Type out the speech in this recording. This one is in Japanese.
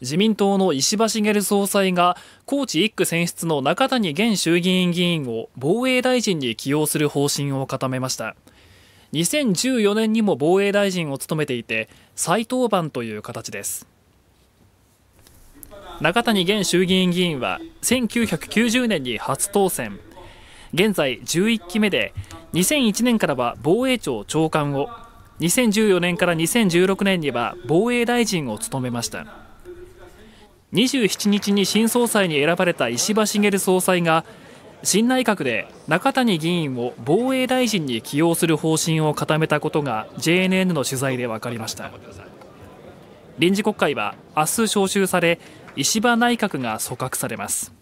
自民党の石破茂総裁が高知一区選出の中谷現衆議院議員を防衛大臣に起用する方針を固めました2014年にも防衛大臣を務めていて再登板という形です中谷現衆議院議員は1990年に初当選現在11期目で2001年からは防衛庁長官を2014年から2016年には防衛大臣を務めました27日に新総裁に選ばれた石破茂総裁が新内閣で中谷議員を防衛大臣に起用する方針を固めたことが JNN の取材で分かりました臨時国会は明日召集され石破内閣が組閣されます